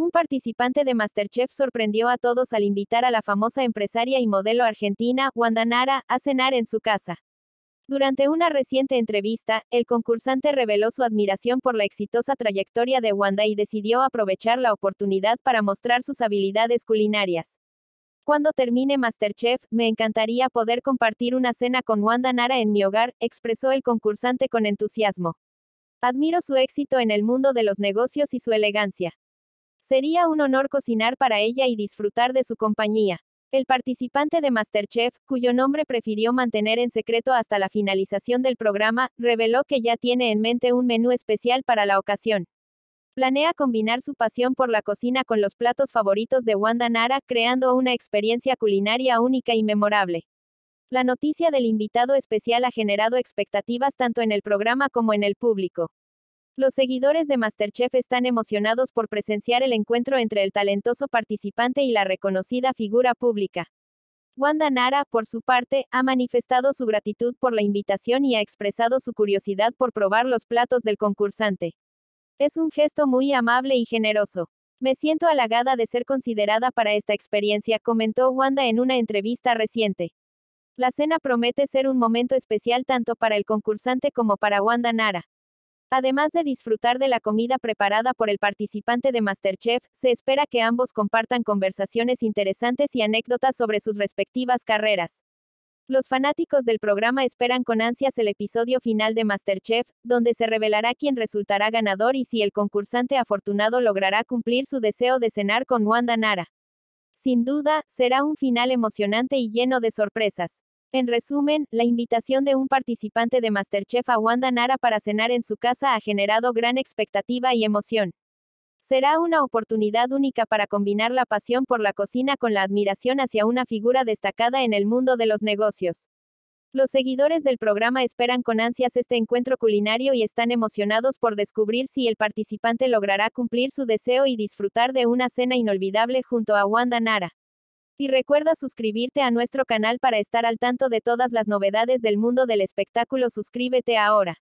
Un participante de Masterchef sorprendió a todos al invitar a la famosa empresaria y modelo argentina, Wanda Nara, a cenar en su casa. Durante una reciente entrevista, el concursante reveló su admiración por la exitosa trayectoria de Wanda y decidió aprovechar la oportunidad para mostrar sus habilidades culinarias. Cuando termine Masterchef, me encantaría poder compartir una cena con Wanda Nara en mi hogar, expresó el concursante con entusiasmo. Admiro su éxito en el mundo de los negocios y su elegancia. Sería un honor cocinar para ella y disfrutar de su compañía. El participante de MasterChef, cuyo nombre prefirió mantener en secreto hasta la finalización del programa, reveló que ya tiene en mente un menú especial para la ocasión. Planea combinar su pasión por la cocina con los platos favoritos de Wanda Nara, creando una experiencia culinaria única y memorable. La noticia del invitado especial ha generado expectativas tanto en el programa como en el público. Los seguidores de Masterchef están emocionados por presenciar el encuentro entre el talentoso participante y la reconocida figura pública. Wanda Nara, por su parte, ha manifestado su gratitud por la invitación y ha expresado su curiosidad por probar los platos del concursante. Es un gesto muy amable y generoso. Me siento halagada de ser considerada para esta experiencia, comentó Wanda en una entrevista reciente. La cena promete ser un momento especial tanto para el concursante como para Wanda Nara. Además de disfrutar de la comida preparada por el participante de MasterChef, se espera que ambos compartan conversaciones interesantes y anécdotas sobre sus respectivas carreras. Los fanáticos del programa esperan con ansias el episodio final de MasterChef, donde se revelará quién resultará ganador y si el concursante afortunado logrará cumplir su deseo de cenar con Wanda Nara. Sin duda, será un final emocionante y lleno de sorpresas. En resumen, la invitación de un participante de Masterchef a Wanda Nara para cenar en su casa ha generado gran expectativa y emoción. Será una oportunidad única para combinar la pasión por la cocina con la admiración hacia una figura destacada en el mundo de los negocios. Los seguidores del programa esperan con ansias este encuentro culinario y están emocionados por descubrir si el participante logrará cumplir su deseo y disfrutar de una cena inolvidable junto a Wanda Nara. Y recuerda suscribirte a nuestro canal para estar al tanto de todas las novedades del mundo del espectáculo. Suscríbete ahora.